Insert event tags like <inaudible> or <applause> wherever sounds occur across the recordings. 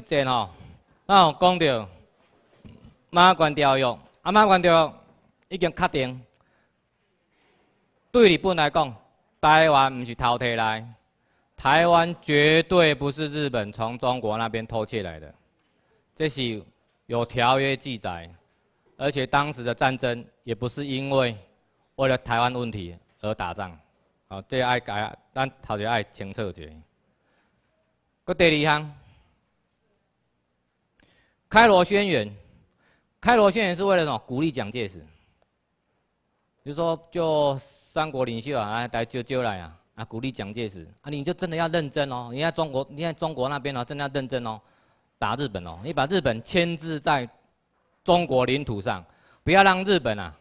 之前吼，啊，讲到马关条约，啊，马关条约已经确定，对日本来讲，台湾毋是偷摕来，台湾绝对不是日本从中国那边偷窃来的，这是有条约记载，而且当时的战争也不是因为为了台湾问题而打仗，好，这要解，咱头先要清楚一下，佮第二项。开罗宣言，开罗宣言是为了什么？鼓励蒋介石，就说就三国领袖啊，来就就来啊，啊鼓励蒋介石啊，你就真的要认真哦。你看中国，你看中国那边哦，真的要认真哦，打日本哦，你把日本牵制在中国领土上，不要让日本啊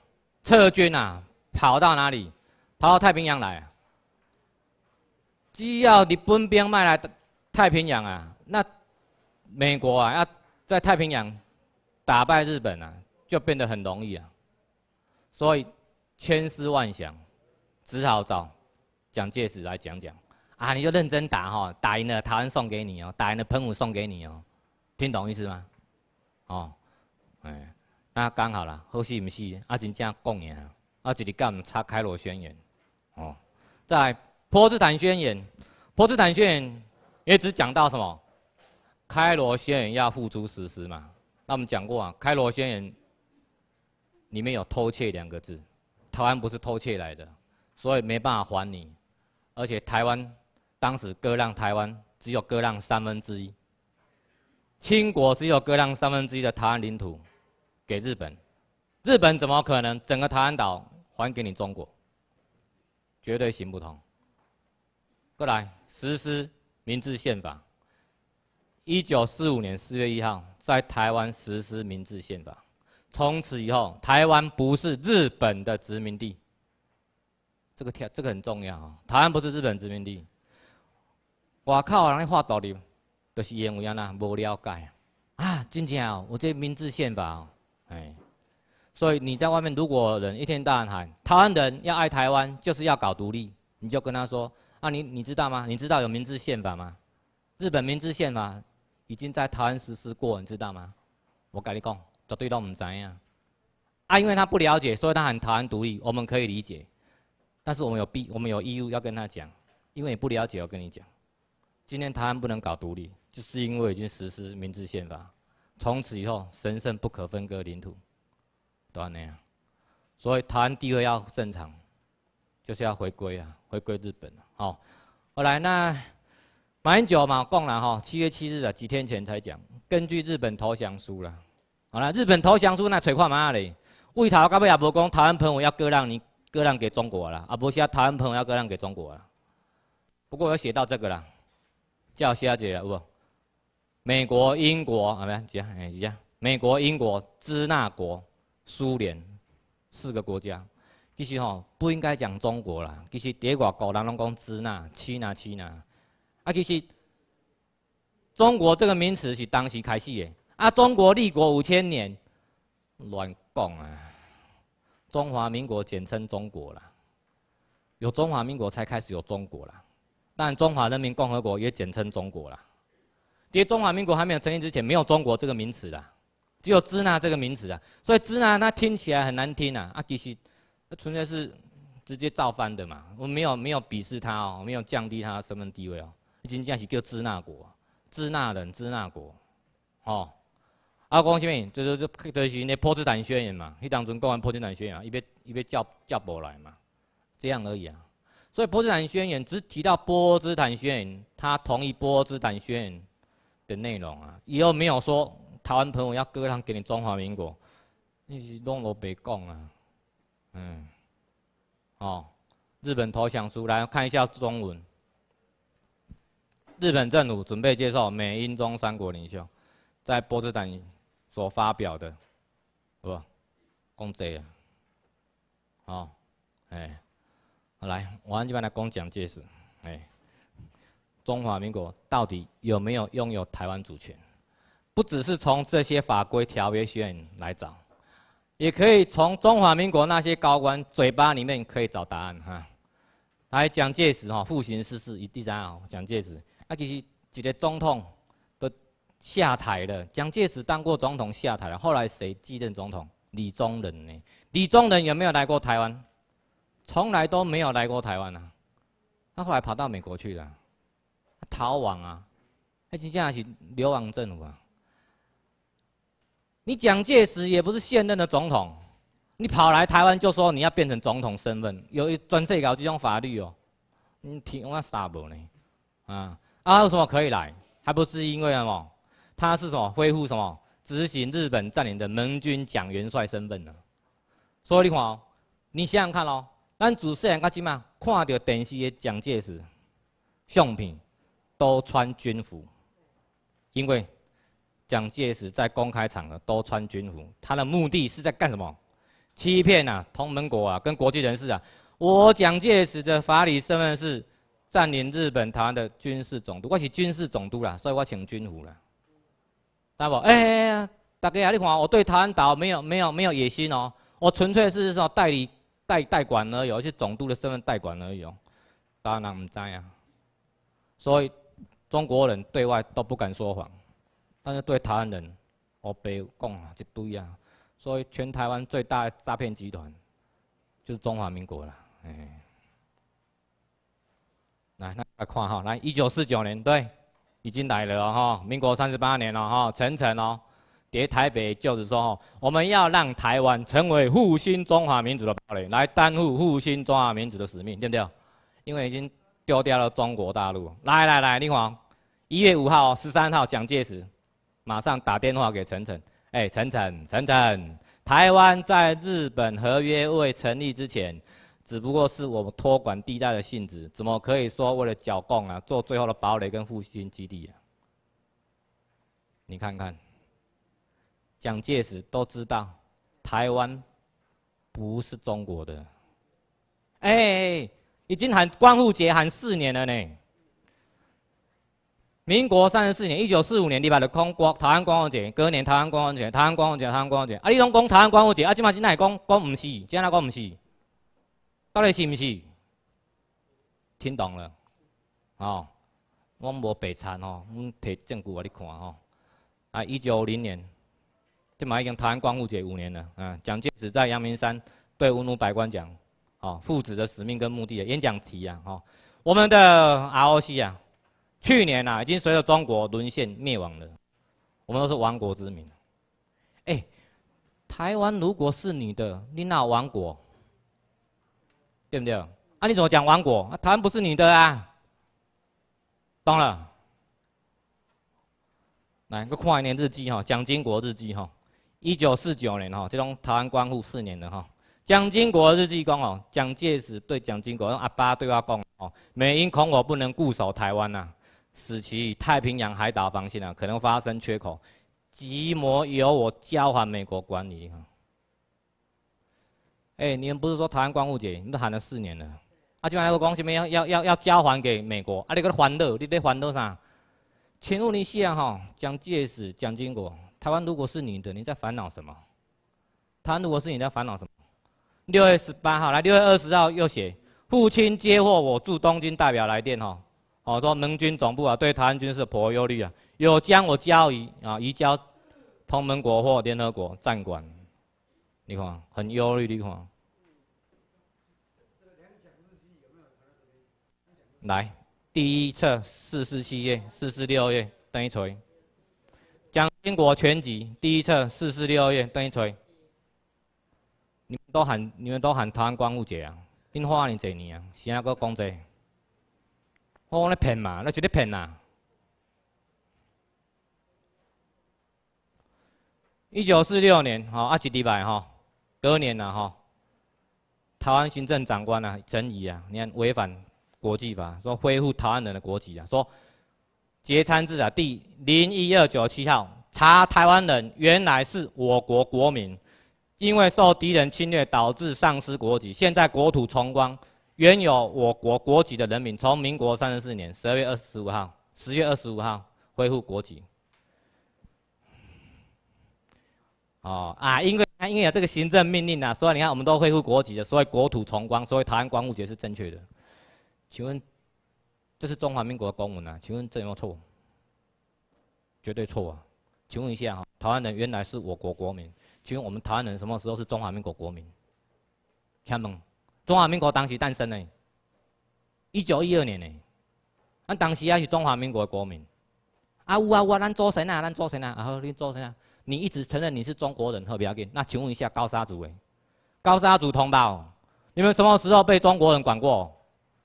撤军啊跑到哪里？跑到太平洋来？只要你本兵卖来太平洋啊，那美国啊要。在太平洋打败日本啊，就变得很容易啊，所以千思万想，只好找蒋介石来讲讲。啊，你就认真打哈，打赢了台湾送给你哦，打赢了澎湖送给你哦，听懂意思吗？哦，哎，那刚好了，好戏唔戏，啊，真正共啊，啊，一日干唔插开罗宣言，哦，来波茨坦宣言，波茨坦宣言也只讲到什么？开罗宣言要付诸实施嘛？那我们讲过啊，开罗宣言里面有“偷窃”两个字，台湾不是偷窃来的，所以没办法还你。而且台湾当时割让台湾只有割让三分之一，清国只有割让三分之一的台湾领土给日本，日本怎么可能整个台湾岛还给你中国？绝对行不通。过来实施《明治宪法》。一九四五年四月一号，在台湾实施《明治宪法》，从此以后，台湾不是日本的殖民地。这个条这个很重要啊！台湾不是日本殖民地。外靠，人话独立，就是因为安那无了解啊！今天啊，我这《明治宪法》，哎，所以你在外面如果人一天到晚喊台湾人要爱台湾，就是要搞独立，你就跟他说啊，你你知道吗？你知道有《明治宪法》吗？日本《明治宪法》。已经在台湾实施过，你知道吗？我跟你讲，绝对都唔知呀。啊，因为他不了解，所以他喊台湾独立，我们可以理解。但是我们有必，我们有义务要跟他讲，因为你不了解，我跟你讲，今天台湾不能搞独立，就是因为已经实施《明治宪法》，从此以后神圣不可分割领土，多少年？所以台湾地位要正常，就是要回归啊，回归日本好，后来那。马英九嘛讲了吼，七月七日啊，几天前才讲，根据日本投降书了，好了，日本投降书那写看嘛那里，为涛到尾也无讲台湾朋友要割让你割让给中国了，啊，不是啊，台湾朋友要割让给中国了，不过有写到这个啦，叫小姐有无？美国、英国啊咩？几下？哎几美国、英国、支那国、苏联，四个国家，其实吼不应该讲中国啦，其实第外国人拢讲支那、支那、支那。啊，其实“中国”这个名词是当时开始的。啊，中国立国五千年，乱讲啊！中华民国简称中国啦，有中华民国才开始有中国啦。但中华人民共和国也简称中国啦。因为中华民国还没有成立之前，没有“中国”这个名词的，只有“支那”这个名词啊。所以“支那”那听起来很难听啊，啊，其实那纯粹是直接造反的嘛。我没有没有鄙视他哦，没有降低他的身份地位哦。真正是叫支那国，支那人、支那国，吼！啊，讲什么？就是就是那《波茨坦宣言》嘛，迄当中讲完《波茨坦宣言》，伊要伊要叫叫不来嘛，这样而已啊。所以《波茨坦宣言》只提到《波茨坦宣言》，他同意《波茨坦宣言》的内容啊，以后没有说台湾朋友要割让给你中华民国，你是拢都白讲啊。嗯，哦，日本投降书来看一下中文。日本政府准备接受美、英、中三国领袖在波茨坦所发表的，不，攻谁啊？哦，哎，来，我先这边来攻蒋介石。哎，中华民国到底有没有拥有台湾主权？不只是从这些法规条约里面来找，也可以从中华民国那些高官嘴巴里面可以找答案哈。来，蒋介石哈，复兴逝世一第三号，蒋介石。啊，就是一个总统都下台了。蒋介石当过总统下台了，后来谁继任总统？李宗仁呢？李宗仁有没有来过台湾？从来都没有来过台湾啊！他后来跑到美国去了，逃亡啊！他你这是流亡政府啊？你蒋介石也不是现任的总统，你跑来台湾就说你要变成总统身份，有专设搞这种法律哦？你听我啥无呢？啊？他为什么可以来？还不是因为什么？他是什么恢复什么执行日本占领的盟军蒋元帅身份呢？所以你看哦，你想想看哦，咱主持人跟姊妹看到电视的蒋介石相片，都穿军服，因为蒋介石在公开场合都穿军服，他的目的是在干什么？欺骗呐，同盟国啊，跟国际人士啊，我蒋介石的法理身份是。占领日本台湾的军事总督，我是军事总督啦，所以我请军服啦。大伙，哎，大哥啊，你看我对台湾岛没有没有没有野心哦，我纯粹是说代理代代管而已，而且总督的身份代管而已哦。当然不在啊，所以中国人对外都不敢说谎，但是对台湾人，我白讲啊一堆啊。所以全台湾最大诈骗集团就是中华民国了，哎。来看哈，来一九四九年，对，已经来了哈，民国三十八年了哈，陈诚哦，叠台北就是说，我们要让台湾成为复兴中华民族的堡垒，来担负复兴中华民族的使命，对不对？因为已经丢掉了中国大陆。来来来，你煌，一月五号十三号，蒋介石马上打电话给陈诚，哎，陈诚陈诚，台湾在日本合约未成立之前。只不过是我们托管地带的性质，怎么可以说为了剿共啊，做最后的堡垒跟复兴基地啊？你看看，蒋介石都知道，台湾不是中国的。哎，已经喊光复节喊四年了呢。民国三十四年，一九四五年，你把的空国，台湾光复节，隔年台湾光复节，台湾光复节，台湾光复节，啊，你拢讲台湾光复节，啊，今嘛今哪会讲讲不是？怎啊讲不是？到底是不是听懂了？哦，我无白查哦，我摕证据给你看哦。啊，一九零年，这嘛已经台湾光复节五年了。嗯，蒋介石在阳明山对文武百官讲，哦，父子的使命跟目的的演讲题啊，哦，我们的 ROC 啊，去年呐已经随着中国沦陷灭亡了，我们都是亡国之民。哎，台湾如果是你的，你那亡国？对不对？啊，你怎么讲王国？台湾不是你的啊，懂了？来，个跨看一年日记哈，蒋经国日记哈，一九四九年哈，这种台湾光复四年的哈，蒋经国日记讲哦，蒋介石对蒋经国阿爸对我讲哦，美英恐我不能固守台湾呐，使其太平洋海岛防线啊可能发生缺口，即模由我交还美国管理。哎，你们不是说台湾光复节？你们都喊了四年了，啊，就把那个讲什么要要要要交还给美国？啊，你他还的，你得还的啥？请问你想哈，蒋介石、蒋经国，台湾如果是你的，你在烦恼什么？台湾如果是你的，你在烦恼什么？六月十八号，来，六月二十号又写，父亲接获我驻东京代表来电哈，哦，说盟军总部啊，对台湾军是颇忧虑啊，有将我交于啊移交同盟国或联合国战管。你看，很忧虑你看。来，第一册四四七页、四四六页，等一锤。蒋经国全集第一册四四六页，等一锤。你们都喊，你们都喊贪光污节啊！恁花啊恁侪年啊，谁还搁讲这？我讲你骗嘛，那是你骗呐。一九四六年，好阿吉底白，好。隔年了哈，台湾行政长官呐陈仪啊，你看违反国际法，说恢复台湾人的国籍啊，说节参制啊第零一二九七号，查台湾人原来是我国国民，因为受敌人侵略导致丧失国籍，现在国土重光，原有我国国籍的人民，从民国三十四年十二月二十五号、十月二十五号恢复国籍。哦啊，因为因为有这个行政命令啊，所以你看我们都恢复国籍的，所以国土重光，所以台湾光复节是正确的。请问这是中华民国的公文啊？请问没有错绝对错啊！请问一下啊，台湾人原来是我国国民，请问我们台湾人什么时候是中华民国国民？请问，中华民国当时诞生呢？一九一二年呢，咱当时也是中华民国的国民。啊有啊有啊，咱祖先啊，咱祖先啊，然后恁祖先啊。你一直承认你是中国人和要紧。那请问一下高沙族位，高沙族同胞，你们什么时候被中国人管过，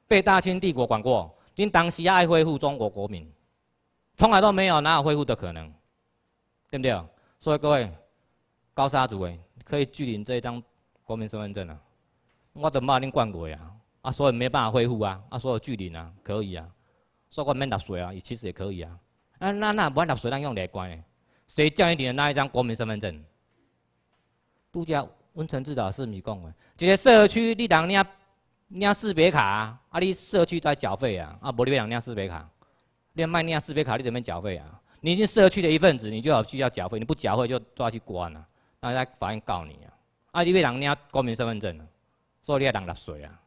被大清帝国管过？您当时爱恢复中国国民，从来都没有，哪有恢复的可能？对不对？所以各位，高沙族位可以拒领这一张国民身份证啊！我怎把您管过呀？啊，所以没办法恢复啊！啊，所以拒领啊，可以啊！所以我免纳税啊，其实也可以啊！啊，那那不纳税，咱用内关。谁叫你的那一张国民身份证，度假温泉至导是是讲的，这些社区你当你要识别卡，啊你社区在缴费啊，啊不里边当那识别卡，要卖要识别卡你怎么缴费啊？你已经社区的一份子，你就要需要缴费，你不缴费就抓去关啊，那在法院告你啊，啊你被人那国民身份证，所以你要当纳税啊，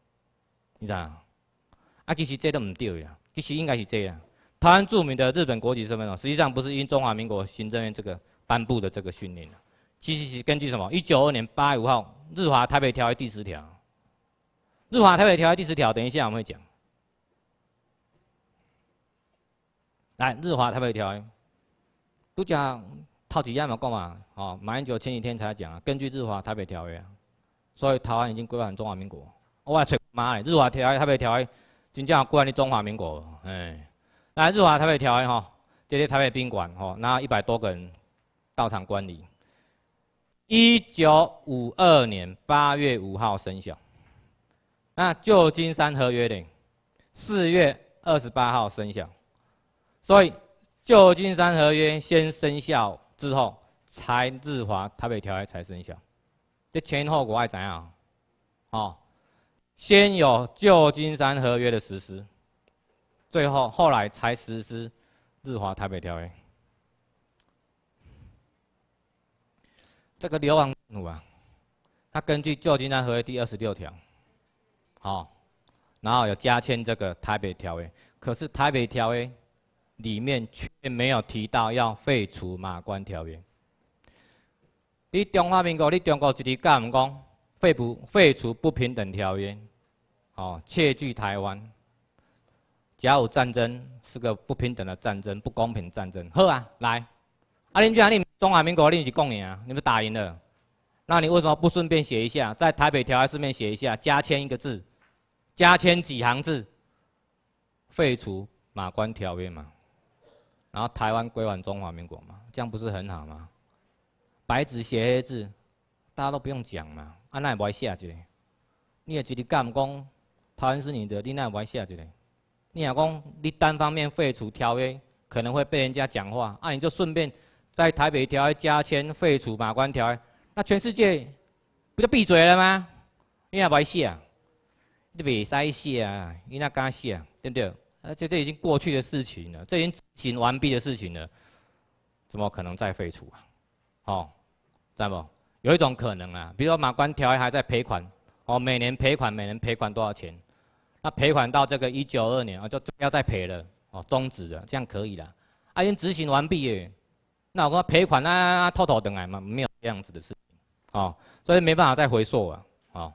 你知？啊其实这都唔对啊，其实应该是这啊。台湾著名的日本国籍身份证，实际上不是因中华民国行政院这个颁布的这个训令其实是根据什么？一九二年八月五号《日华台北条约》第十条，《日华台北条约》第十条，等一下我们会讲。来，《日华台北条约》不讲套几样嘛？干嘛？哦，马英九前几天才讲啊，根据《日华台北条约》，所以台湾已经归还中华民国。我吹妈嘞，《日华台台北条约》真正归还你中华民国，哎。那日华台北条约哈，这些台北宾馆哈，那一百多个人到场观礼。一九五二年八月五号生效。那旧金山合约呢？四月二十八号生效。所以旧金山合约先生效之后，才日华台北条约才生效。这前因后果爱怎样？哦，先有旧金山合约的实施。最后后来才实施日华台北条约。这个流王鲁啊，他根据旧金山合约第二十六条，好，然后有加签这个台北条约。可是台北条约里面却没有提到要废除马关条约。你中华民国，你中国自己干嘛讲废不废除不平等条约？哦，窃据台湾。甲午战争是个不平等的战争，不公平战争。好啊，来，啊，林俊，然你中华民国你是赢啊，你不打赢了，那你为什么不顺便写一下，在台北条约顺面写一下，加签一个字，加签几行字，废除马关条约嘛，然后台湾归还中华民国嘛，这样不是很好吗？白纸写黑字，大家都不用讲嘛，啊，那也白写一个，你也直是干工，台湾是你的，你那也白写一个。你想公，你单方面废除条约，可能会被人家讲话啊！你就顺便在台北条约加签废除马关条约，那全世界不就闭嘴了吗？你也白戏啊，你别晒戏啊，你那敢死啊，对不对？而且这已经过去的事情了，这已经执行完毕的事情了，怎么可能再废除啊？哦，知道不？有一种可能啊，比如说马关条约还在赔款，哦，每年赔款，每年赔款多少钱？那赔款到这个一九二年啊，就不要再赔了哦，终止了，这样可以了。啊，已经执行完毕耶。那我讲赔款啊，偷偷等来嘛，没有这样子的事情。哦，所以没办法再回溯了。哦，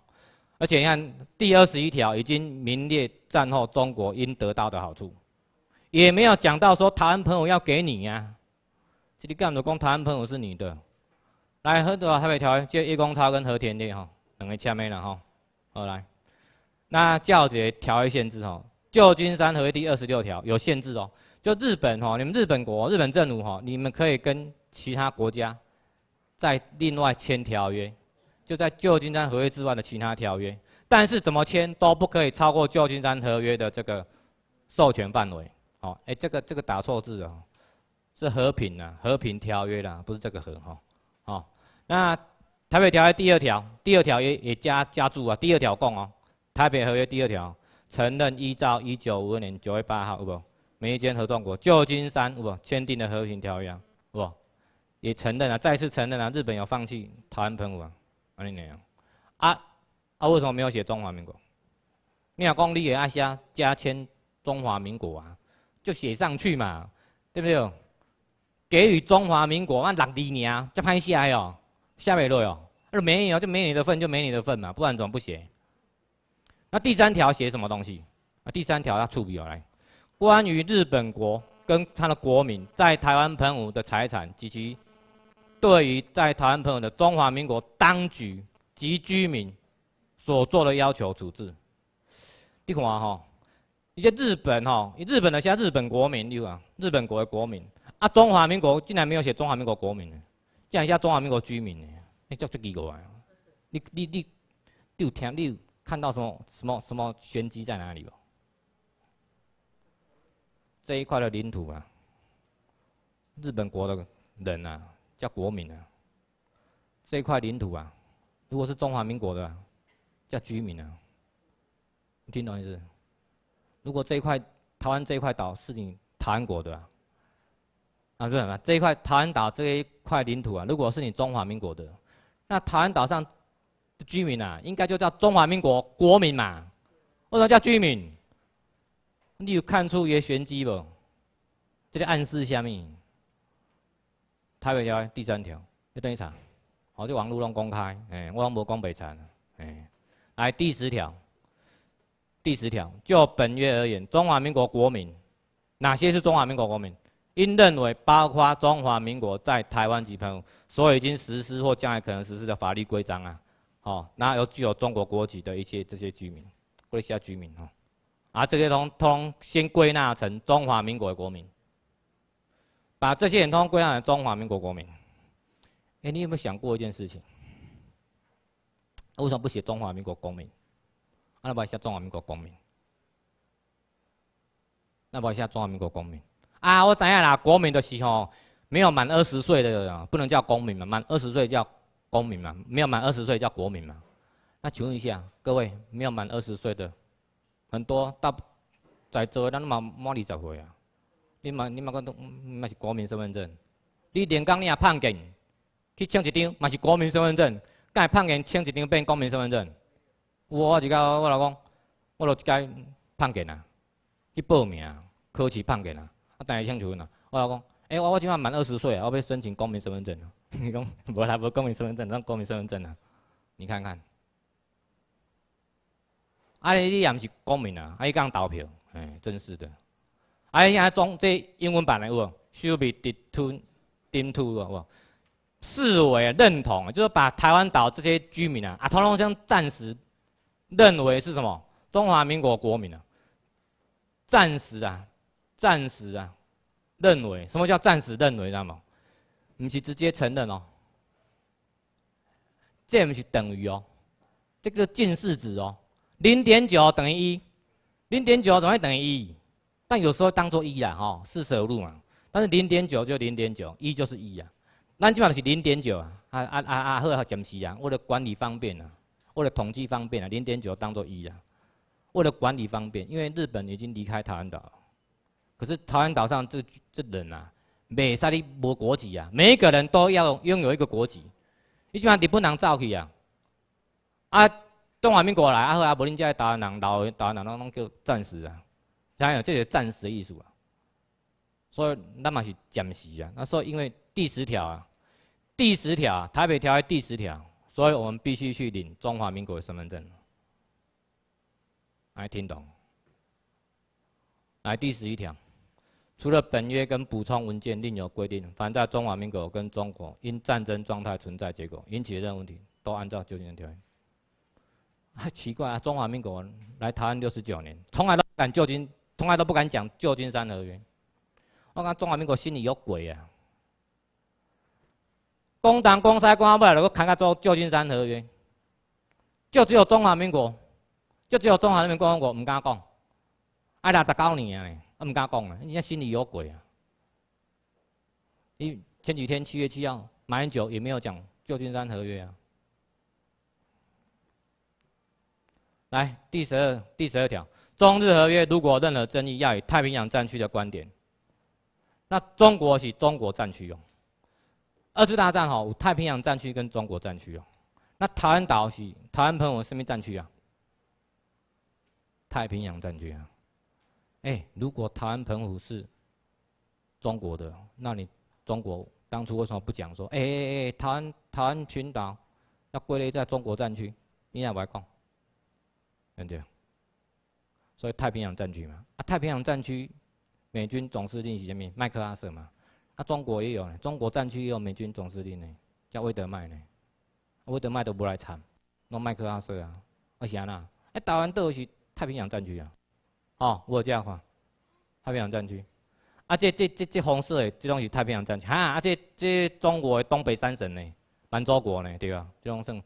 而且你看第二十一条已经名列战后中国应得到的好处，也没有讲到说台湾朋友要给你呀。这里干的工，台湾朋友是你的。来，喝多少台北条约？借叶公超跟和田的哈，两一签没了哈。好，来。那教学条约限制哦，旧金山合约第二十六条有限制哦。就日本哦，你们日本国日本政府哦，你们可以跟其他国家在另外签条约，就在旧金山合约之外的其他条约，但是怎么签都不可以超过旧金山合约的这个授权范围。哦，哎，这个这个打错字哦，是和平啊，和平条约啦，不是这个和哈。好，那台北条约第二条，第二条也也加加注啊，第二条共哦。台北合约第二条承认依照一九五二年九月八号不美利坚合众国旧金山不签订的和平条约不也承认了再次承认了日本有放弃台湾澎湖啊二零年啊啊为什么没有写中华民国？你要讲你也爱写加签中华民国啊，就写上去嘛，对不对？给予中华民国万六二年啊，在潘西哦夏威落哦，那没有就没你的份就没你的份嘛，不然怎么不写？那第三条写什么东西？啊，第三条要处笔而来，关于日本国跟他的国民在台湾澎湖的财产及其对于在台湾澎湖的中华民国当局及居民所做的要求处置。你看哈，一些日本哈，日本的像日本国民，你看日本国的国民啊，中华民国竟然没有写中华民国国民，竟然写中华民国居民，你这最奇怪，你你你，你有听你？有？看到什么什么什么玄机在哪里了？这一块的领土啊，日本国的人啊，叫国民啊。这一块领土啊，如果是中华民国的，叫居民啊。听懂意思？如果这一块台湾这一块岛是你台湾国的，啊，是什么？这一块台湾岛这一块领土啊，如果是你中华民国的，那台湾岛上。居民啊，应该就叫中华民国国民嘛。为什么叫居民？你有看出一些玄机不？这就暗示下面台北条第三条，这等于啥？我这网如龙公开，哎，我还没讲北辰，哎。来第十条，第十条就本月而言，中华民国国民，哪些是中华民国国民？应认为包括中华民国在台湾及澎湖所有已经实施或将来可能实施的法律规章啊。哦，那有具有中国国籍的一些这些居民，或者其他居民啊，这些通通先归纳成中华民国的国民，把这些人通归纳成中华民国国民。哎，你有没有想过一件事情？为什么不写中华民国公民？那不写中华民国公民？那不写中华民国公民？啊，我怎样啦？国民的时候没有满二十岁的不能叫公民嘛，满二十岁叫。公民嘛，没有满二十岁叫国民嘛。那请问一下，各位没有满二十岁的很多大在座的，那么满二十岁啊？你嘛你嘛，讲都嘛是国民身份证。你连讲你也判给，去签一张嘛是国民身份证，干判给签一张变公民身份证？我我就讲我老公，我落去该判给啊，去报名考试判刑啊，我等下去问啊。我老公，哎，我我今晚满二十岁啊，我要申请公民身份证。<laughs> 你讲无啦，无公民身份证，哪公民身份证啊？你看看，啊，你也毋是公民啊，啊，伊讲投票，哎，真是的。啊，你在中这英文版的来话，showed to deem to，视为认同，就是把台湾岛这些居民啊，啊，通通将暂时认为是什么中华民国国民啊？暂时啊，暂时啊，认为什么叫暂时认为，知道吗？毋是直接承认哦，这毋是等于哦，这个近似值哦，零点九等于一，零点九总会等于一，但有时候当做一啦吼，舍而入嘛。但是零点九就零点九，一就是一啊。那基本上是零点九啊，啊啊啊啊，好啊，暂时啊，为了管理方便啊，为了统计方便啊，零点九当做一啊，为了管理方便，因为日本已经离开台湾岛，可是台湾岛上这这人啊。袂使你无国籍啊！每一个人都要拥有一个国籍。你像你不能走去啊！啊，中华民国来啊，好啊，无恁这些台湾人、老台湾人拢拢叫战士啊，怎样？这是战时的意思啊。所以咱嘛是暂时啊。那所以因为第十条啊，第十条台北条约第十条，所以我们必须去领中华民国的身份证。来听懂？来第十一条。除了本约跟补充文件另有规定，凡在中华民国跟中国因战争状态存在结果引起的任何问题，都按照旧金山条约。还奇怪啊！中华民国来台湾六十九年，从来都不敢旧金，从来都不敢讲旧金山合约。我讲中华民国心里有鬼啊！共党、共公安要来，我去看个旧旧金山合约，就只有中华民国，就只有中华人民共和国唔敢讲，爱了十九年嘞。阿唔敢讲咧，人家心里有鬼啊！你前几天七月七号买酒也没有讲旧金山合约啊。来第十二第十二条，中日合约如果任何争议要以太平洋战区的观点，那中国是中国战区哦。二次大战吼，太平洋战区跟中国战区哦。那台湾岛是台湾澎湖是咩战区啊？太平洋战区啊。哎，如果台湾澎湖是中国的，那你中国当初为什么不讲说，哎哎哎，台湾台湾群岛要归类在中国战区？你也别讲，对不对？所以太平洋战区嘛，啊，太平洋战区美军总司令是什么？麦克阿瑟嘛，啊，中国也有呢，中国战区也有美军总司令呢，叫威德麦呢，威德麦都不来参，弄麦克阿瑟啊，而且呢，哎，台湾岛是太平洋战区啊。哦，我这样看，太平洋战区，啊，这这这这红色的，这种是太平洋战区，哈，啊，这这中国的东北三省呢，满洲国呢，对吧？这种算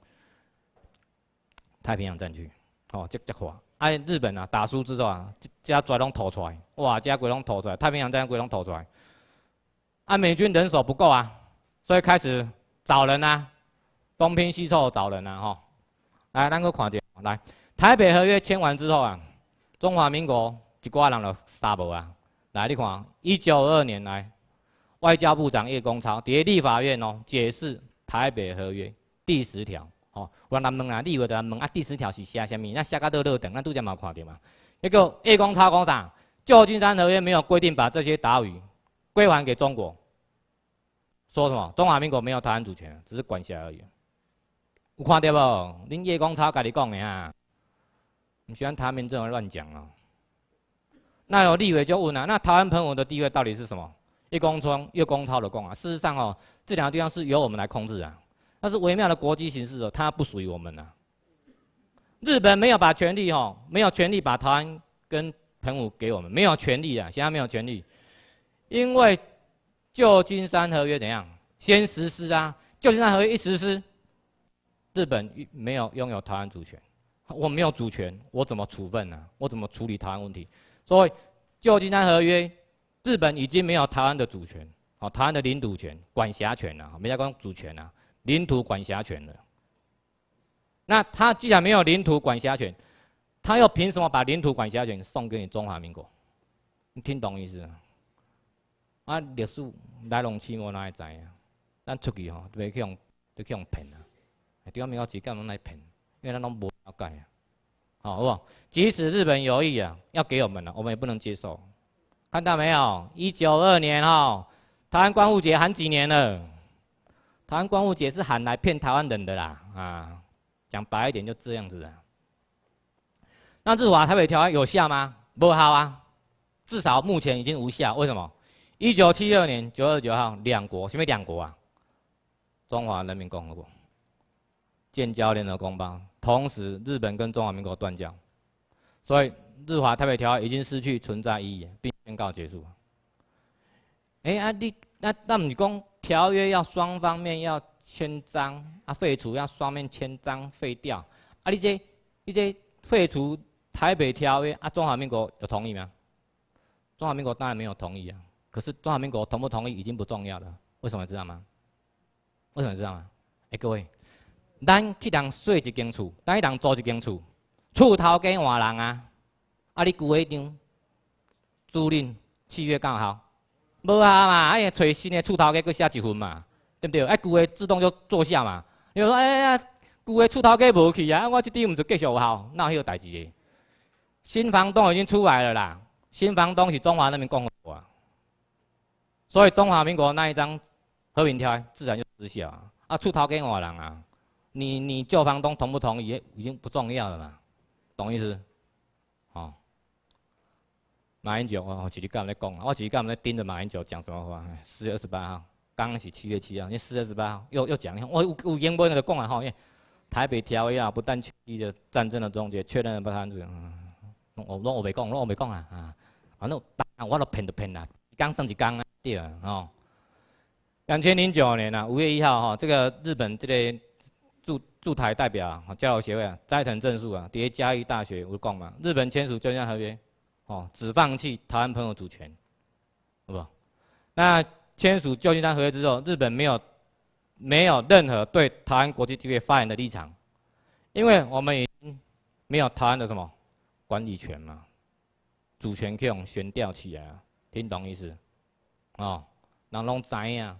太平洋战区，哦，这这块，啊，日本啊，打输之后啊，这些鬼拢吐出来，哇，这鬼拢吐出来，太平洋战鬼拢吐出来，啊，美军人手不够啊，所以开始找人啊，东拼西凑找人啊，吼，来，咱搁看下，来，台北合约签完之后啊。中华民国一挂人都杀无啊！来，你看一九二年来，外交部长叶公超，地立法院哦解释《台北合约》第十条哦，有人问啊，你回的人问啊，第十条是写啥物？那写到多热等，咱拄嘛有看到嘛？那个叶公超讲啥？《旧金山合约》没有规定把这些岛屿归还给中国，说什么中华民国没有台湾主权，只是管辖而已。有看到无？恁叶公超家己讲的啊？你喜欢台民这种乱讲啊？那有立委就问了，那台湾澎湖的地位到底是什么？一公中越公超的公啊？事实上哦，这两个地方是由我们来控制啊。但是微妙的国际形势哦，它不属于我们呐。日本没有把权利哦，没有权利把台湾跟澎湖给我们，没有权利啊，现在没有权利，因为旧金山合约怎样？先实施啊，旧金山合约一实施，日本没有拥有台湾主权。我没有主权，我怎么处分呢？我怎么处理台湾问题？所以旧金山合约，日本已经没有台湾的主权好，台湾的领土权、管辖权啊，没在讲主权啊，领土管辖权了。那他既然没有领土管辖权，他又凭什么把领土管辖权送给你中华民国？你听懂意思？啊，历史来龙去脉哪会知啊？咱出去吼，都去用，都去用骗啊！中央民教局敢嘛来骗？因为那都不要改呀，好好即使日本有意啊，要给我们了，我们也不能接受。看到没有？一九二年哈，台湾光复节喊几年了？台湾光复节是喊来骗台湾人的啦啊！讲白一点，就这样子。那日华台北条约有效吗？不好啊！至少目前已经无效。为什么？一九七二年九月九号，两国什么两国啊？中华人民共和国建交联合公报。同时，日本跟中华民国断交，所以日华台北条约已经失去存在意义，并宣告结束。哎，啊你，那那你讲条约要双方面要签章啊，废除要双面签章废掉。啊，你这你这废除台北条约啊，中华民国有同意吗？中华民国当然没有同意啊。可是中华民国同不同意已经不重要了，为什么知道吗？为什么知道吗？哎，各位。咱去人买一间厝，咱去人租一间厝，厝头家换人啊！啊，你旧迄张租赁契约刚好无效嘛？啊，伊找新的厝头家佫写一份嘛？对不对？啊，旧的自动就作下嘛？你说，哎呀，旧的厝头家无去啊，啊，我这张毋是继续有效，有迄个代志。新房东已经出来了啦，新房东是中华人民共和国，所以中华民国那一张和平条约自然就失效啊！厝头家换人啊！你你旧房东同不同意已经不重要了嘛，懂意思？哦，马英九哦，我其实干才在讲，我其实干才在盯着马英九讲什么话。四月二十八号，刚刚是七月七号，你四月二十八号又又讲，你看我有有英文就讲啊哈，因为台北条约啊，不但确立了战争的终结，确认了不参战。我我我未讲，我未讲啊啊，反正我我都骗都骗啦，刚一是刚对啊，哦，两千零九年啊，五月一号哦，这个日本这个。驻驻台代表啊，交流协会啊，斋藤正树啊，叠加嘉义大学无讲嘛，日本签署旧金山合约，哦，只放弃台湾朋友主权，好不？那签署旧金山合约之后，日本没有没有任何对台湾国际地位发言的立场，因为我们已经没有台湾的什么管理权嘛，主权可我悬吊起来啊，听懂意思？哦，人拢知影，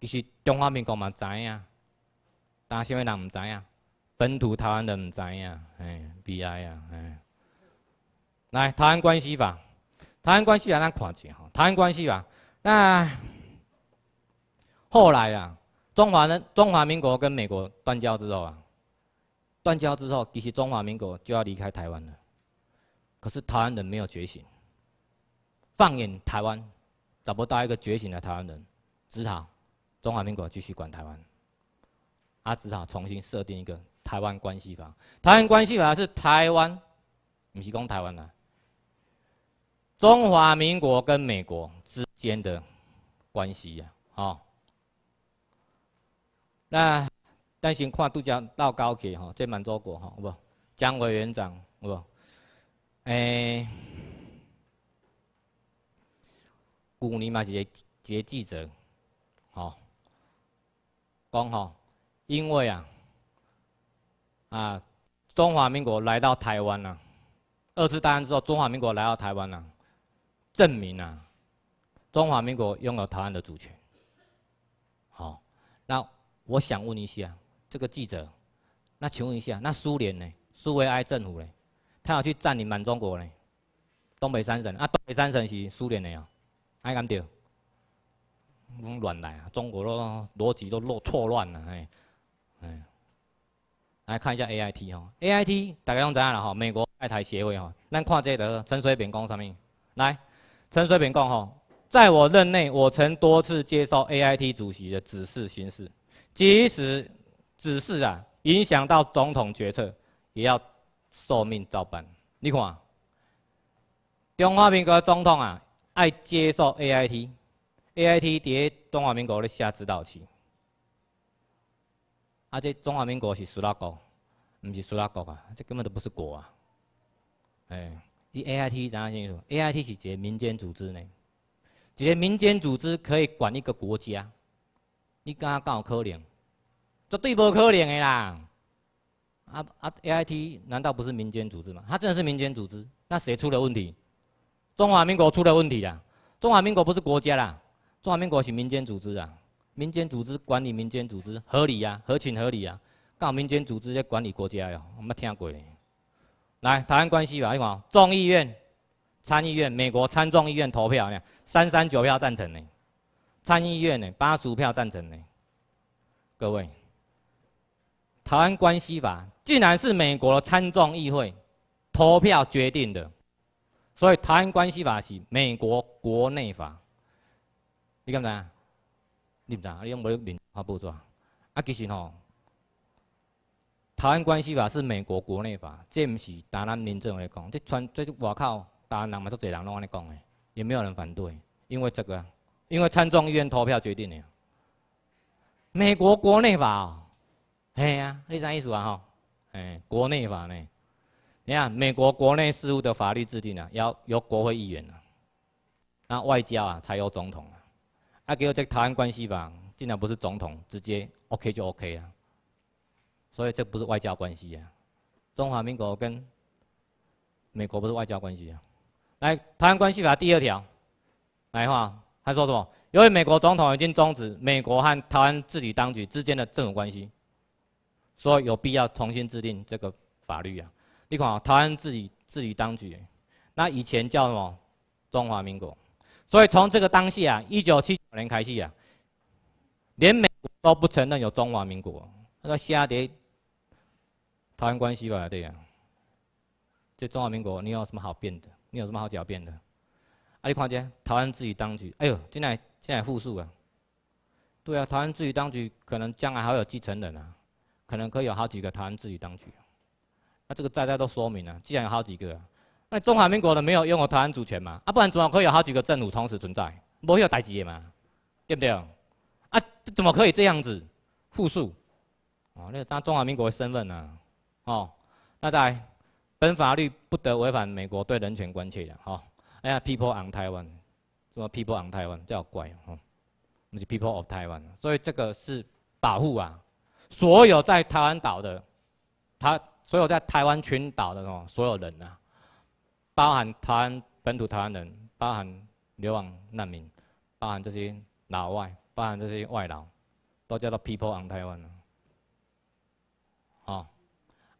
其实中华民国嘛知影。但系，什么人唔知啊？本土台湾人唔知啊，哎，悲哀啊，哎。来，台湾关系法，台湾关系啊，咱看张哦，台湾关系法，那后来啊，中华人中华民国跟美国断交之后啊，断交之后，其实中华民国就要离开台湾了。可是台湾人没有觉醒，放眼台湾，找不到一个觉醒的台湾人，只好中华民国继续管台湾。他只好重新设定一个台湾关系法。台湾关系法是台湾，唔是讲台湾啊，中华民国跟美国之间的关系呀，好。那，担心跨渡江到高铁哈，这满洲国哈，不，蒋委员长不，诶，古年嘛是些些记者，吼，讲吼。因为啊，啊，中华民国来到台湾呢，二次大战之后，中华民国来到台湾呢，证明啊，中华民国拥有台湾的主权。好，那我想问一下，这个记者，那请问一下，那苏联呢，苏维埃政府呢，他要去占领满中国呢，东北三省，啊，东北三省是苏联的啊，还敢对？乱来啊，中国逻逻辑都落错乱了嘿。嗯，来看一下 AIT 哈 a i t 大家拢知影啦吼，美国爱台协会哈，咱看这个陈水扁讲啥物？来，陈水扁讲吼，在我任内，我曾多次接受 AIT 主席的指示行事，即使指示啊影响到总统决策，也要受命照办。你看，中华民国总统啊爱接受 AIT，AIT 碟中华民国咧下指导旗。啊！这中华民国是属哪国，不是属哪国啊？这根本都不是国啊！哎，你 A I T 怎样清楚？A I T 是一个民间组织呢。一个民间组织可以管一个国家？你敢敢有可能？绝对无可能的啦！啊啊！A I T 难道不是民间组织吗？它真的是民间组织。那谁出了问题？中华民国出了问题啦！中华民国不是国家啦！中华民国是民间组织啊！民间组织管理民间组织合理呀，合情合理呀。告民间组织在管理国家哟，我冇听过。来，台湾关系法你看，众议院、参议院，美国参众议院投票，两三三九票赞成呢，参议院呢八十五票赞成呢。各位，台湾关系法竟然是美国参众议会投票决定的，所以台湾关系法是美国国内法。你讲呢？你知？道，你用不咧？发布状？啊，其实吼，《台湾关系法》是美国国内法，这毋是台湾民众来讲，这传，这外口台湾人嘛，足侪人拢安尼讲的，也没有人反对，因为这个，因为参众议院投票决定的。美国国内法，嘿呀，你啥意思啊？吼，哎，国内法呢？你看，美国国内事务的法律制定啊，要由国会议员啊，那外交啊，才有总统。他给我这台湾关系法竟然不是总统直接 OK 就 OK 啊，所以这不是外交关系啊，中华民国跟美国不是外交关系啊。来，台湾关系法第二条，来话他说什么？由于美国总统已经终止美国和台湾自己当局之间的政府关系，说有必要重新制定这个法律啊。你看啊，台湾自己自己当局，那以前叫什么？中华民国。所以从这个当下，一九七九年开始啊，连美国都不承认有中华民国。那个瞎爹，台湾关系吧对呀，这中华民国你有什么好辩的？你有什么好狡辩的？”啊，你看见台湾自己当局，哎呦，进在进在复述啊。对啊，台湾自己当局可能将来还有继承人啊，可能可以有好几个台湾自己当局。那这个在在都说明了，既然有好几个。那中华民国的没有拥有台湾主权嘛？啊，不然中么可以有好几个政府同时存在，没有代志的嘛？对不对？啊，怎么可以这样子复述？哦，那当中华民国的身份呢？哦，那在本法律不得违反美国对人权关切的。哦，哎呀，People on Taiwan，什么 People on Taiwan，好怪哦，不是 People of Taiwan，所以这个是保护啊，所有在台湾岛的，他所有在台湾群岛的哦，所有人啊。包含台湾本土台湾人，包含流亡难民，包含这些老外，包含这些外劳，都叫做 people on Taiwan 哦，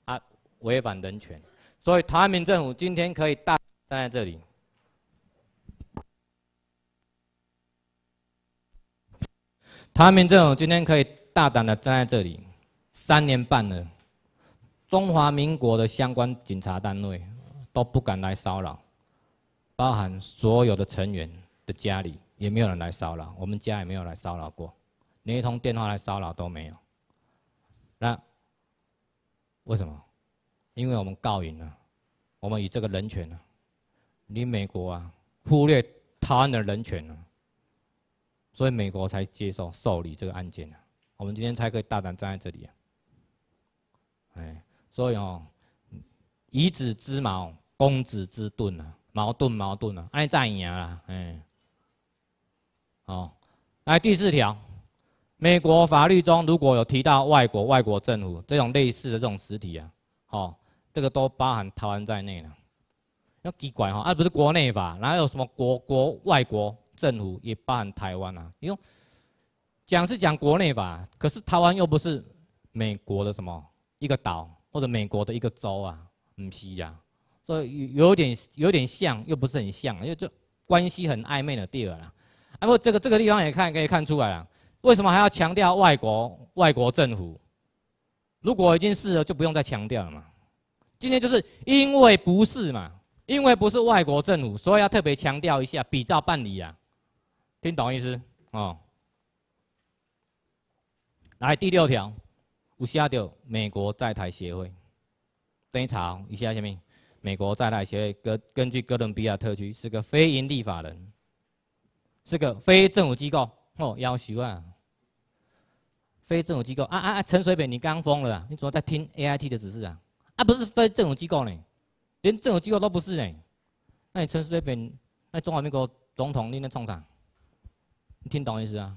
啊，违反人权，所以台湾民政府今天可以大站在这里。台湾民政府今天可以大胆的站在这里，三年半了，中华民国的相关警察单位。都不敢来骚扰，包含所有的成员的家里也没有人来骚扰，我们家也没有来骚扰过，连一通电话来骚扰都没有。那为什么？因为我们告赢了，我们以这个人权啊，你美国啊忽略他的人权啊，所以美国才接受受理这个案件啊，我们今天才可以大胆站在这里啊。哎，所以哦，以子之矛。公子之盾啊，矛盾矛盾啊，安在呀？哎，好，来第四条，美国法律中如果有提到外国、外国政府这种类似的这种实体啊，好，这个都包含台湾在内了。要奇怪哈，啊，不是国内吧？哪有什么国国外国政府也包含台湾啊？因为讲是讲国内吧，可是台湾又不是美国的什么一个岛，或者美国的一个州啊，唔是呀。所以有点有点像，又不是很像，因为这关系很暧昧的地儿啦。那么这个这个地方也看可以看出来了，为什么还要强调外国外国政府？如果已经试了，就不用再强调了嘛。今天就是因为不是嘛，因为不是外国政府，所以要特别强调一下，比照办理呀。听懂意思哦？来第六条，需要掉美国在台协会，等于查一下什么？美国在那一些根根据哥伦比亚特区是个非营利法人，是个非政府机构哦，要求啊。非政府机构啊啊啊！陈水扁，你刚疯了啊？你怎么在听 A I T 的指示啊？啊，不是非政府机构呢，连政府机构都不是呢。那你陈水扁，那中华民国总统你在从啥？你听懂意思啊？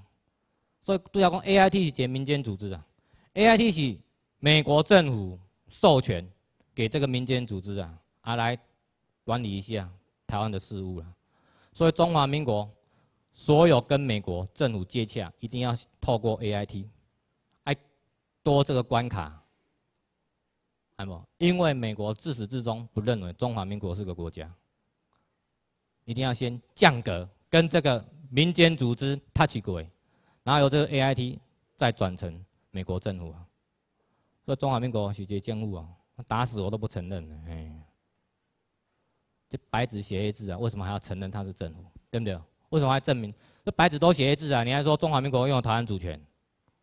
所以都要讲 A I T 是民间组织啊，A I T 是美国政府授权给这个民间组织啊。啊来管理一下台湾的事务了，所以中华民国所有跟美国政府接洽，一定要透过 AIT，哎，多这个关卡，还冇？因为美国自始至终不认为中华民国是个国家，一定要先降格跟这个民间组织 touch 鬼，然后由这个 AIT 再转成美国政府啊，所以中华民国是件贱物啊，打死我都不承认，哎。这白纸写黑字啊，为什么还要承认它是政府？对不对？为什么还证明这白纸都写黑字啊？你还说中华民国拥有台湾主权？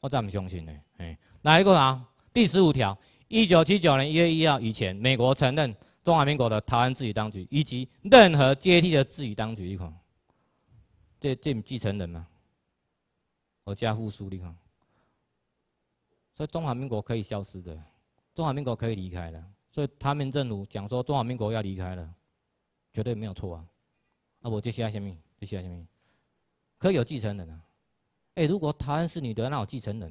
我怎么相信呢？哎，哪一个啊？第十五条，一九七九年一月一号以前，美国承认中华民国的台湾自己当局以及任何接替的自己当局一看，这这继承人嘛，我加附书你看，所以中华民国可以消失的，中华民国可以离开了，所以他们政府讲说中华民国要离开了。绝对没有错啊！啊，我接下爱生命，接下爱生命。可有继承人啊？哎，如果台湾是你的，那有继承人；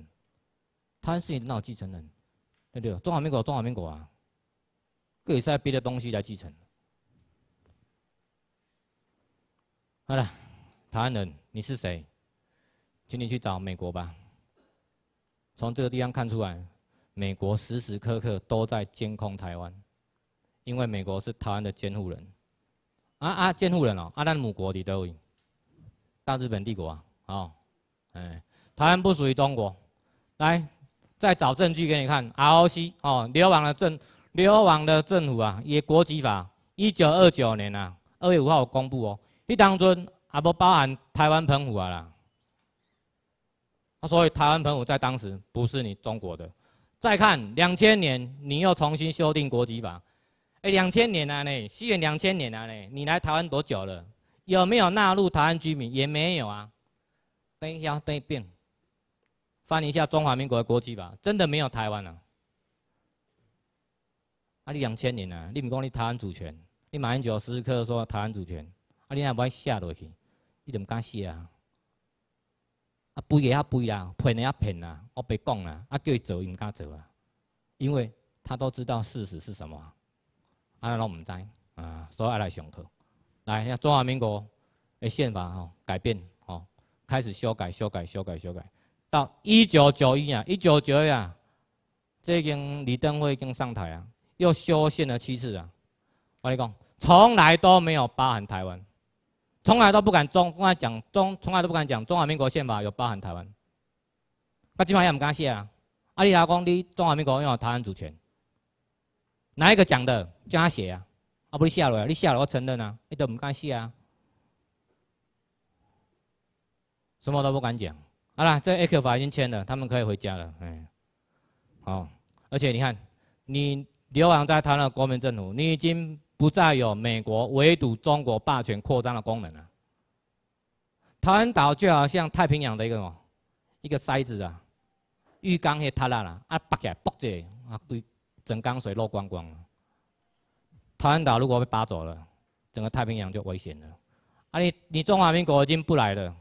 台湾是你的，那有继承人，对不对？中华民国，中华民国啊！可以在别的东西来继承。好了，台湾人，你是谁？请你去找美国吧。从这个地方看出来，美国时时刻刻都在监控台湾，因为美国是台湾的监护人。啊啊！监护人哦，啊咱母国的都有，大日本帝国啊，哦，哎，台湾不属于中国。来，再找证据给你看。ROC 哦，流亡的政，流亡的政府啊，也国籍法，一九二九年啊，二月五号公布哦，一当中啊不包含台湾澎湖啊啦。所以台湾澎湖在当时不是你中国的。再看两千年，你又重新修订国籍法。哎，两千年啊！咧，西元两千年啊！咧，你来台湾多久了？有没有纳入台湾居民？也没有啊。等一下，等一遍，翻一下中华民国的国旗吧。真的没有台湾啊！啊，你两千年啊，你咪讲你台湾主权，你马英九时时刻刻说台湾主权，啊，你还不爱写落去，你怎么敢写啊。啊，背也啊背啦，骗也啊骗啦，我白讲啦，啊，叫伊做伊唔敢做啊，因为他都知道事实是什么。安尼拢毋知，啊，所以爱来上课。来，你看中华民国的宪法吼改变吼，开始修改修改修改修改，到一九九一年、一九九一啊，这经李登辉已经上台啊，又修宪了七次啊。我你讲，从来都没有包含台湾，从来都不敢中，不敢讲中，从来都不敢讲中华民国宪法有包含台湾。噶今晚也唔敢写啊。啊，你阿讲你中华民国有台湾主权？哪一个讲的，叫他写啊？啊，不是下楼啊？你下楼，我承认啊，你都不敢写啊，什么都不敢讲。好了，这 A 股法已经签了，他们可以回家了。哎，好，而且你看，你刘洋在台湾国民政府，你已经不再有美国围堵中国霸权扩张的功能了。台湾岛就好像太平洋的一个一个筛子啊，浴缸也塌啦啦，啊，拔起来，拔起来啊，对。整缸水漏光光了。台湾岛如果被拔走了，整个太平洋就危险了。啊，你你中华民国已经不来了，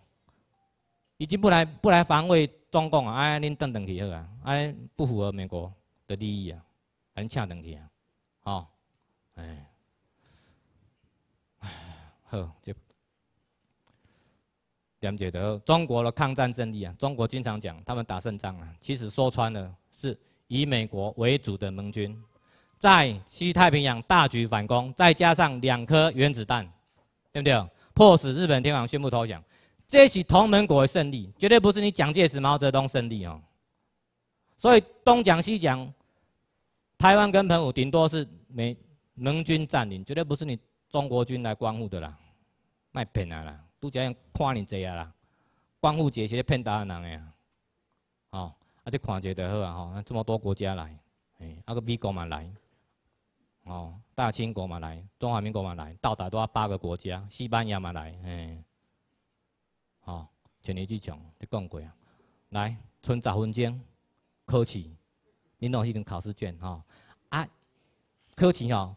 已经不来不来防卫中共啊！哎，恁等等去好啊，哎，不符合美国的利益啊，很恰当去啊，好，哎，哎，<sighs> 好，就点解的。中国的抗战胜利啊，中国经常讲他们打胜仗啊，其实说穿了是。以美国为主的盟军在西太平洋大举反攻，再加上两颗原子弹，对不对？迫使日本天皇宣布投降。这是同盟国的胜利，绝对不是你蒋介石、毛泽东胜利哦。所以东讲西讲，台湾跟澎湖顶多是美盟军占领，绝对不是你中国军来光复的啦。卖骗啊啦，都讲夸你这样啦，光复节些骗大汉人诶。啊，这看起就好啊！吼，这么多国家来，哎，啊，个美国嘛来，哦，大清国嘛来，中华民国嘛来，到达多少八个国家？西班牙嘛来，哎，哦，千年之强，你讲过啊！来，剩十分钟，考试，你弄起张考试卷，哦，啊，考试哦，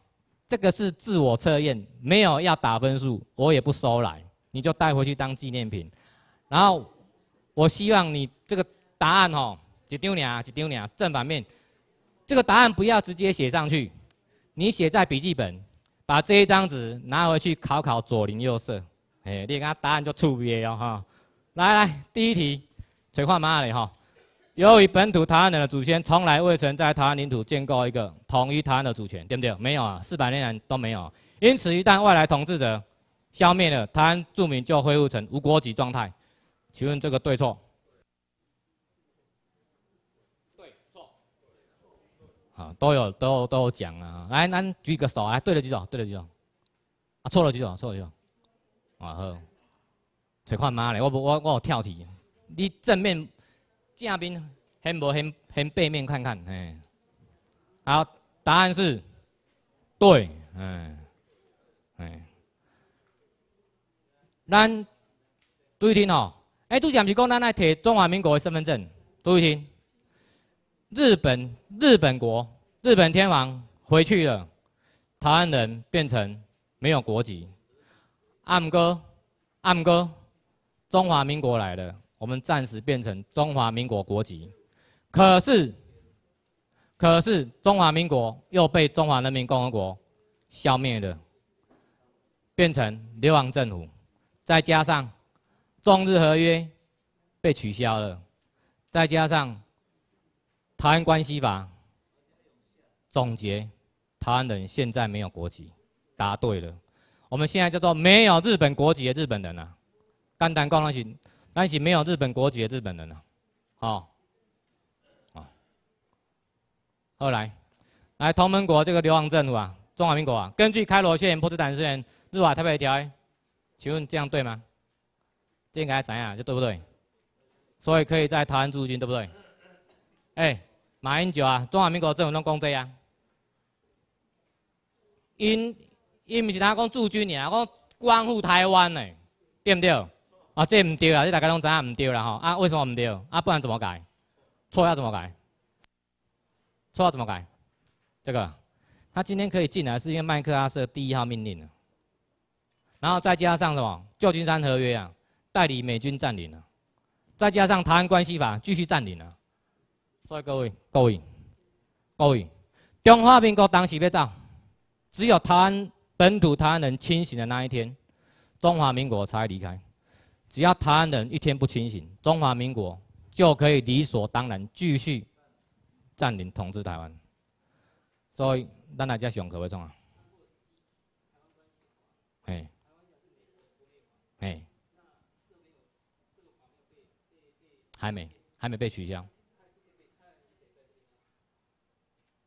这个是自我测验，没有要打分数，我也不收来，你就带回去当纪念品。然后，我希望你这个答案哦。一丢你啊，只丢你啊！正反面，这个答案不要直接写上去，你写在笔记本，把这一张纸拿回去考考左邻右舍。哎，你看答案就出别哦哈！来来，第一题，催化哪里哈？由于本土台湾人的祖先从来未曾在台湾领土建构一个统一台湾的主权，对不对？没有啊，四百年来都没有。因此，一旦外来统治者消灭了台湾住民，就恢复成无国籍状态。请问这个对错？啊，都有都都有讲啊！来，咱举个手，来对了举手，对了举手。啊，错了举手，错了举手。啊好，找看妈嘞，我我我有跳题。你正面正面先无先先背面看看，哎。好，答案是对，哎哎。咱注意听哦，哎，杜姐不是讲咱来摕中华民国的身份证？注意听。日本日本国日本天王回去了，台湾人变成没有国籍。暗哥，暗哥，中华民国来了，我们暂时变成中华民国国籍。可是，可是中华民国又被中华人民共和国消灭了，变成流亡政府。再加上中日合约被取消了，再加上。台湾关系法总结，台湾人现在没有国籍，答对了。我们现在叫做没有日本国籍的日本人呐，单单光那些那些没有日本国籍的日本人呐，好啊。后来来同盟国这个流亡政府啊，中华民国啊，根据开罗宣言、波茨坦宣言、日瓦台北条约，请问这样对吗？这应该怎样？这对不对？所以可以在台湾驻军，对不对？哎。马英九啊，中华民国政府拢讲这样，因因不是他讲驻军尔，讲光复台湾呢，对唔对？啊，这唔对啦，这大家拢知影唔对啦吼。啊，为什么唔对？啊，不然怎么改？错要怎么改？错要怎么改？这个他今天可以进来，是因为麦克阿瑟第一号命令，然后再加上什么旧金山合约啊，代理美军占领了，再加上台湾关系法继续占领了。所以各位，各位，各位，中华民国当时要走，只有台湾本土台湾人清醒的那一天，中华民国才离开。只要台湾人一天不清醒，中华民国就可以理所当然继续占领统治台湾。所以，咱大家想可会怎啊？哎，哎，还没，还没被取消。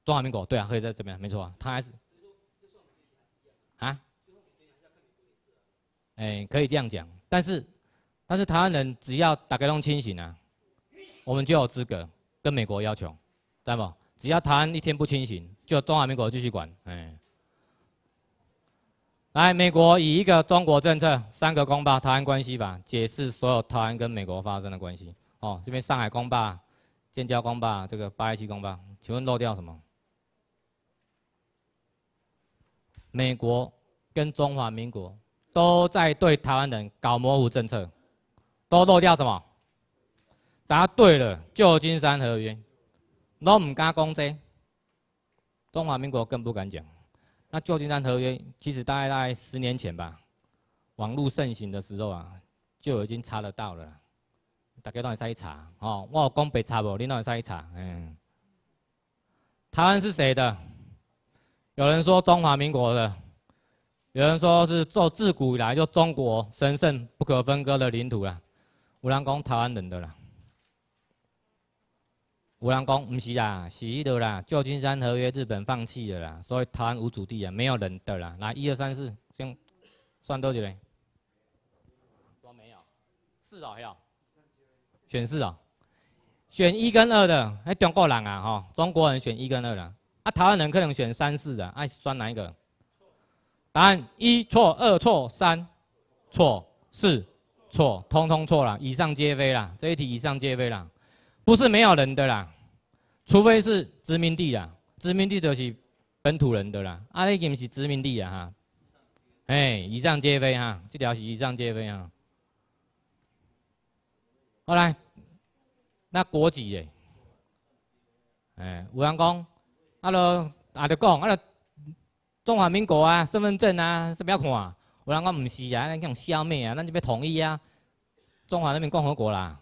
中华民国对啊，可以在这边，没错，他还是啊，哎，可以这样讲，但是，但是台湾人只要打开弄清醒啊，我们就有资格跟美国要求，知道不？只要台湾一天不清醒，就中华民国继续管，哎，来，美国以一个中国政策、三个公霸、台湾关系法解释所有台湾跟美国发生的关系。哦，这边上海公霸、建交公霸、这个八一七公霸，请问漏掉什么？美国跟中华民国都在对台湾人搞模糊政策，都漏掉什么？答对了，旧金山合约，拢唔敢讲这，中华民国更不敢讲。那旧金山合约其实大概大概十年前吧，网络盛行的时候啊，就已经查得到了。大家都会上查，哦，我有讲白查不，你都网上一查，嗯，台湾是谁的？有人说中华民国的，有人说是做自古以来就中国神圣不可分割的领土啦。有人讲台湾人的啦。有人讲唔是啦，是伊的啦。旧金山合约日本放弃了啦，所以台湾无主地啊，没有人的啦。来一二三四，先算多久嘞？说没有？四啊，还有？选四啊？选一跟二的，哎，中国人啊，哈，中国人选一跟二啦。啊，台湾人可能选三四的，爱选哪一个？答案一错、二错、三错、四错，通通错了，以上皆非啦，这一题以上皆非啦，不是没有人的啦，除非是殖民地啦，殖民地就是本土人的啦，啊，那个是殖民地啊哈，哎，以上皆非哈，这条是以上皆非啊。好来，那国籍耶，哎，吴人公。啊！咯，啊得讲啊！咯，中华民国啊，身份证啊，不要看，有人讲唔是啊，咱讲消灭啊，咱就要统一啊，中华人民共和国啦。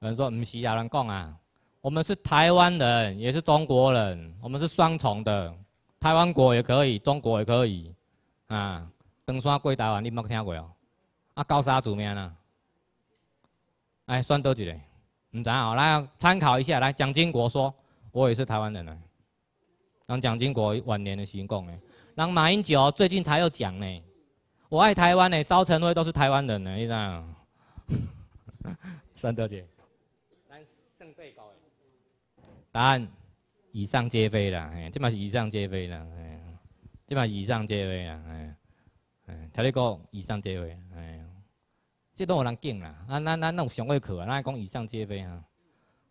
有人说唔是啊，人讲啊，我们是台湾人，也是中国人，我们是双重的，台湾国也可以，中国也可以啊。唐山归台湾，你捌听过哦？啊，高沙族名啦。哎，算多一个，唔知哦，来参考一下，来蒋经国说，我也是台湾人呢。让蒋经国晚年的行供的，让马英九最近才又讲呢，我爱台湾呢，烧成灰都是台湾人呢，知怎样？<laughs> 三多姐？答案：以上皆非啦，嘿，这嘛是以上皆非啦，嘿，这嘛以上皆非啦，哎，听你讲以上皆非，嘿，这都有人敬啦，啊，那那那有上位可啊？那讲以上皆非啊？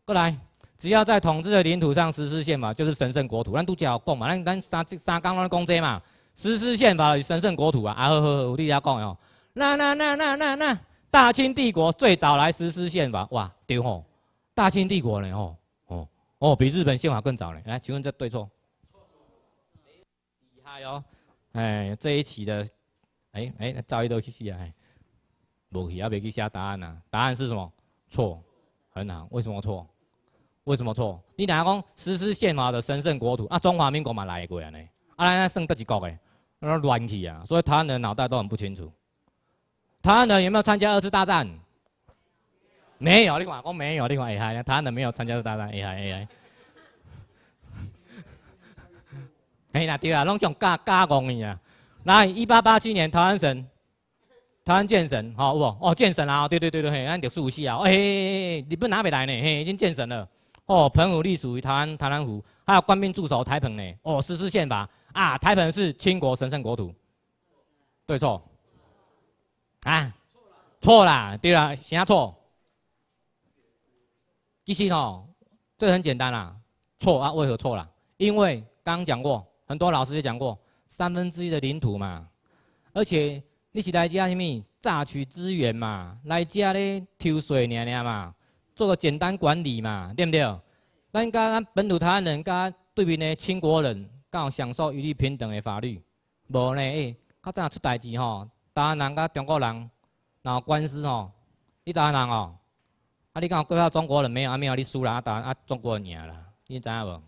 过来。只要在统治的领土上实施宪法，就是神圣国土。咱都只要讲嘛，咱咱三三刚刚讲这嘛，实施宪法是神圣国土啊！啊呵呵和我另外讲哦，那那那那那那大清帝国最早来实施宪法，哇，对吼，大清帝国呢吼，哦哦比日本宪法更早呢。来，请问这对错？厉害哦！哎，这一期的，哎哎，赵一头去死啊！哎，不去阿袂去下答案啊？答案是什么？错，很好。为什么错？为什么错？你等下讲实施宪法的神圣国土，啊，中华民国嘛来过安尼，啊，那算得几国诶？那乱去啊！所以台湾人脑袋都很不清楚。台湾人有没有参加二次大战？没有，你讲我没有，你讲哎嗨，台湾人没有参加二次大战，哎嗨哎嗨。<laughs> 嘿啦，对啦，拢想假假讲伊啊。来，一八八七年，台湾省，台湾建省，好无？哦，建省啊，对对对对，嘿，俺叫苏武西啊。哎哎哎哎，你不拿未来呢？嘿，已经建省了。哦，澎湖隶属于台湾，台南府，还有官兵驻守台澎呢。哦，实施宪法啊，台澎是清国神圣国土，对错？啊，错了，对了，啥错？其实哦，这很简单啦，错啊，为何错了？因为刚刚讲过，很多老师也讲过，三分之一的领土嘛，而且你是来积什么榨取资源嘛，来这咧抽水呢嘛。做个简单管理嘛，对不对？咱讲咱本土台湾人，讲对面的清国人敢有享受一律平等的法律，无呢？诶，较早出代志吼，台湾人甲中国人然后官司吼，你台湾人哦，啊你敢有过到中国人没有？啊没有你输了，啊台啊中国人赢啦，你知影无？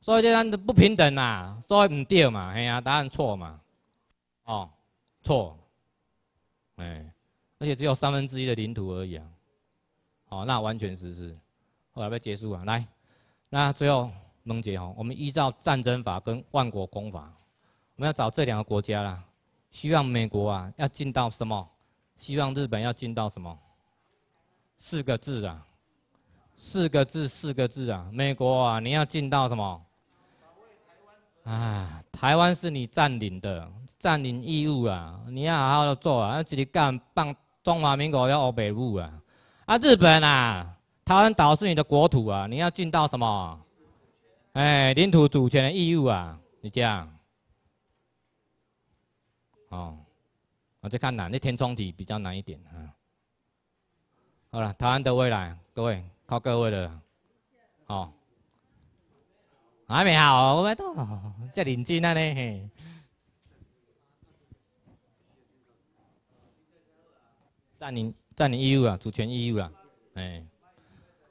所以这咱不平等啦，所以唔对嘛，嘿啊，答案错嘛，哦，错，哎，而且只有三分之一的领土而已。哦，那完全实施，后来被结束了。来，那最后蒙杰哦，我们依照战争法跟万国公法，我们要找这两个国家啦。希望美国啊要尽到什么？希望日本要尽到什么？四个字啊，四个字，四个字啊！美国啊，你要尽到什么？啊，台湾是你占领的，占领义务啊，你要好好做啊，要一日干放中华民国要欧北部啊！啊，日本啊，台湾岛是你的国土啊，你要尽到什么？哎，领土主权的义务啊，你这样。哦，我再看哪，那填充题比较难一点啊。好了，台湾的未来，各位靠各位了。哦，还没好，我们都，真认真啊你。大林。占领义务啊，主权义务啊，哎，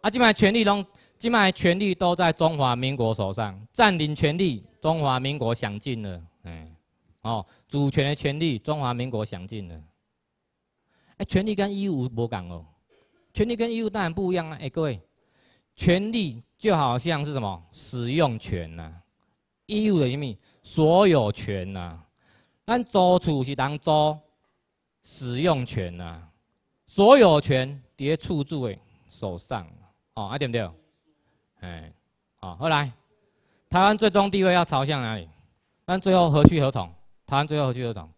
啊，今卖权利拢，今卖权利都在中华民国手上，占领权利，中华民国享尽了，哎，哦，主权的权利，中华民国享尽了。哎，权利跟义务无共哦，权利跟义务当然不一样啊。哎，各位，权利就好像是什么使用权呐，义务的什么所有权呐，咱租厝是当租使用权呐。所有权叠处住诶手上，哦，啊对不对？哎，好，后来台湾最终地位要朝向哪里？但最后何去何从？台湾最后何去何从？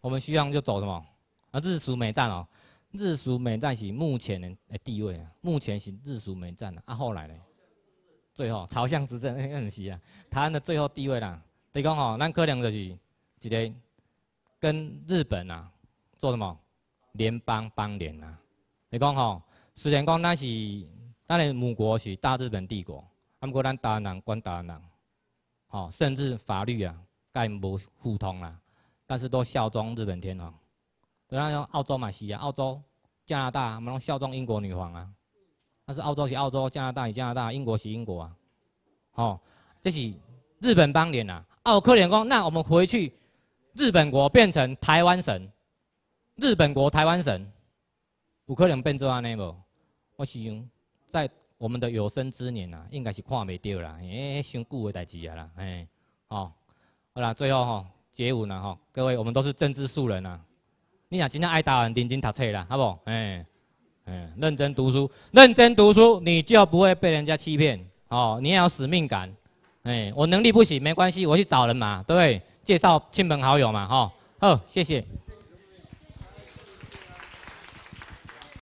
我们希望就走什么？啊，日苏美战哦，日苏美战是目前诶地位啊，目前是日苏美战啊。啊，后来咧，最后朝向执政，嗯 <laughs> 是啊，台湾的最后地位啦，等于讲哦，咱可能就是一个跟日本啊做什么？联邦邦联啊，你讲吼，虽然讲咱是咱的母国是大日本帝国，不过咱台湾人管台湾人，吼，甚至法律啊，概无互通啊，但是都效忠日本天皇。那像澳洲嘛是澳洲，加拿大嘛拢效忠英国女皇啊，但是澳洲是澳洲，加拿大是加拿大，英国是英国啊。吼，这是日本邦联啊，澳克联公，那我们回去日本国变成台湾省。日本国、台湾省，有可能变做安尼无？我想在我们的有生之年啊，应该是看未到啦，因为太久的代志啊啦。哎，好，好啦，最后吼，结尾呐吼，各位，我们都是政治素人呐。你若今天爱打人、乱井淘菜啦，好不？哎，嗯，认真读书，认真读书，你就不会被人家欺骗。哦，你要有使命感。哎，我能力不行没关系，我去找人嘛，对，不对？介绍亲朋好友嘛，哈、哦，谢谢。